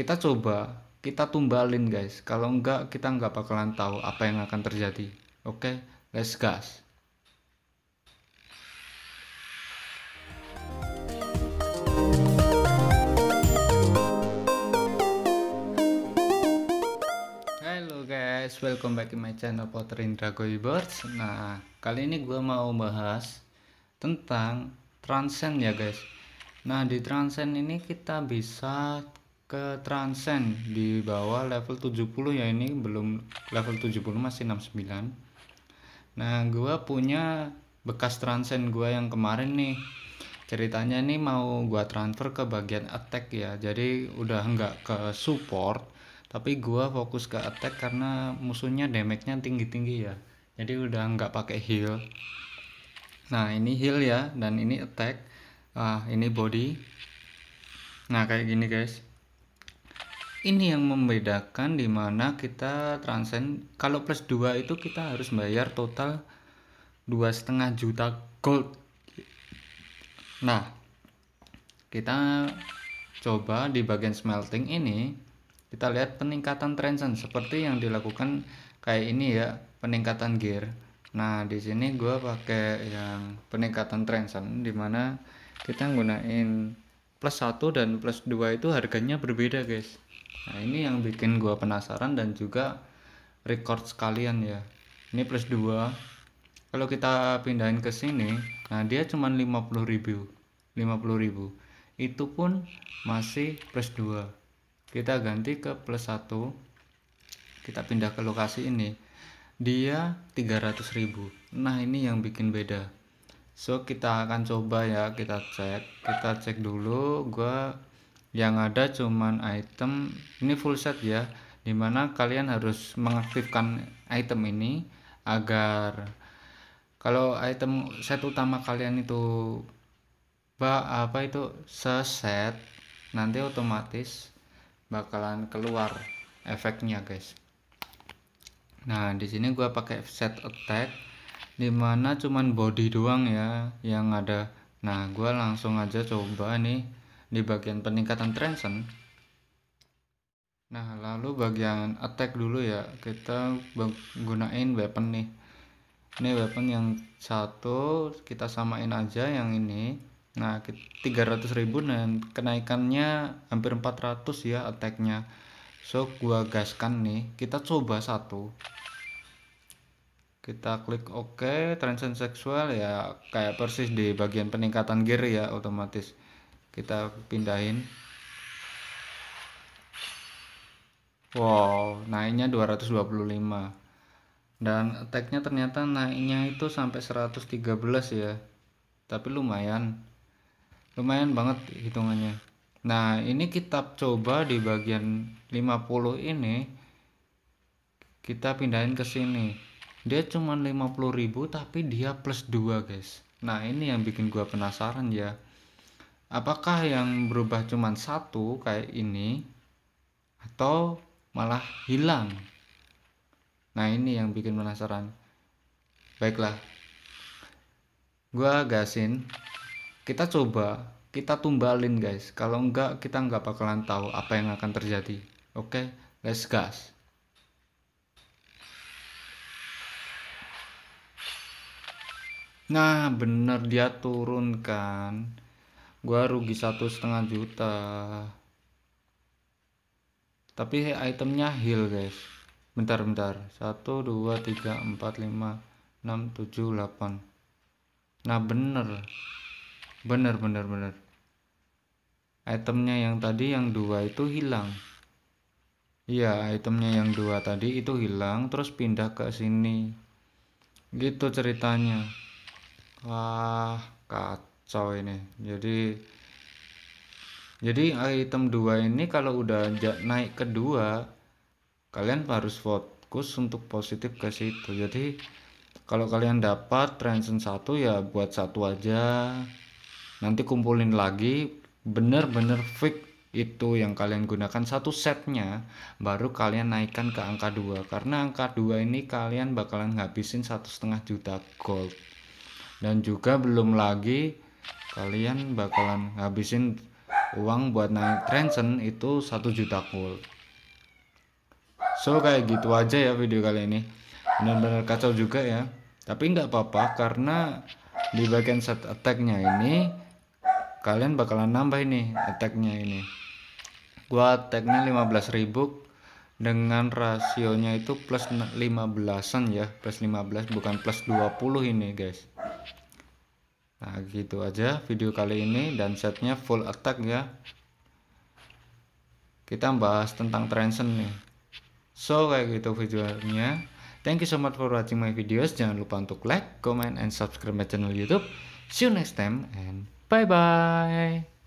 kita coba kita tumbalin guys kalau enggak kita enggak bakalan tahu apa yang akan terjadi oke okay? let's gas Halo guys, welcome back to my channel Potterin Birds Nah, kali ini gue mau bahas tentang transcend ya guys. Nah, di transcend ini kita bisa ke transcend di bawah level 70 ya ini belum level 70 masih 69 nah gua punya bekas transcend gua yang kemarin nih ceritanya ini mau gua transfer ke bagian attack ya jadi udah nggak ke support tapi gua fokus ke attack karena musuhnya damage-nya tinggi-tinggi ya jadi udah nggak pakai heal nah ini heal ya dan ini attack ah ini body nah kayak gini guys ini yang membedakan dimana kita transen kalau plus 2 itu kita harus bayar total dua setengah juta gold nah kita coba di bagian smelting ini kita lihat peningkatan transen seperti yang dilakukan kayak ini ya peningkatan gear nah di sini gue pakai yang peningkatan transen dimana kita gunain plus 1 dan plus 2 itu harganya berbeda guys Nah ini yang bikin gue penasaran dan juga record sekalian ya. Ini plus 2. Kalau kita pindahin ke sini, nah dia cuma 50 ribu. 50 ribu. Itu pun masih plus 2. Kita ganti ke plus 1. Kita pindah ke lokasi ini. Dia 300 ribu. Nah ini yang bikin beda. So kita akan coba ya, kita cek. Kita cek dulu, gua yang ada cuman item ini full set ya dimana kalian harus mengaktifkan item ini agar kalau item set utama kalian itu apa itu seset nanti otomatis bakalan keluar efeknya guys nah di sini gua pakai set attack dimana cuman body doang ya yang ada nah gua langsung aja coba nih di bagian peningkatan tension nah lalu bagian attack dulu ya kita gunain weapon nih ini weapon yang satu kita samain aja yang ini nah 300 ribu dan kenaikannya hampir 400 ya attacknya so gua gaskan nih kita coba satu kita klik oke transen seksual ya kayak persis di bagian peningkatan gear ya otomatis kita pindahin wow naiknya 225 dan attacknya ternyata naiknya itu sampai 113 ya tapi lumayan lumayan banget hitungannya nah ini kita coba di bagian 50 ini kita pindahin ke sini dia cuma 50.000 tapi dia plus 2 guys nah ini yang bikin gua penasaran ya apakah yang berubah cuma satu kayak ini atau malah hilang nah ini yang bikin penasaran baiklah gua gasin kita coba kita tumbalin guys kalau enggak kita enggak bakalan tahu apa yang akan terjadi oke okay? let's gas nah bener dia turun kan gua rugi satu setengah juta tapi itemnya heal guys bentar bentar satu dua tiga empat lima enam tujuh delapan nah bener bener bener bener itemnya yang tadi yang dua itu hilang iya itemnya yang dua tadi itu hilang terus pindah ke sini gitu ceritanya wah kat saw ini jadi jadi item dua ini kalau udah naik kedua kalian harus fokus untuk positif ke situ jadi kalau kalian dapat transition satu ya buat satu aja nanti kumpulin lagi bener-bener fix itu yang kalian gunakan satu setnya baru kalian naikkan ke angka dua karena angka dua ini kalian bakalan ngabisin satu setengah juta gold dan juga belum lagi kalian bakalan ngabisin uang buat naik transen itu 1 juta cool so kayak gitu aja ya video kali ini benar-benar kacau juga ya tapi nggak apa-apa karena di bagian set attacknya ini kalian bakalan nambah ini attacknya ini gua attacknya 15.000 dengan rasionya itu plus 15an ya plus 15 bukan plus 20 ini guys Nah, gitu aja video kali ini dan setnya full attack ya. Kita bahas tentang transition nih. So, kayak gitu videonya. Thank you so much for watching my videos. Jangan lupa untuk like, comment, and subscribe my channel YouTube. See you next time and bye-bye.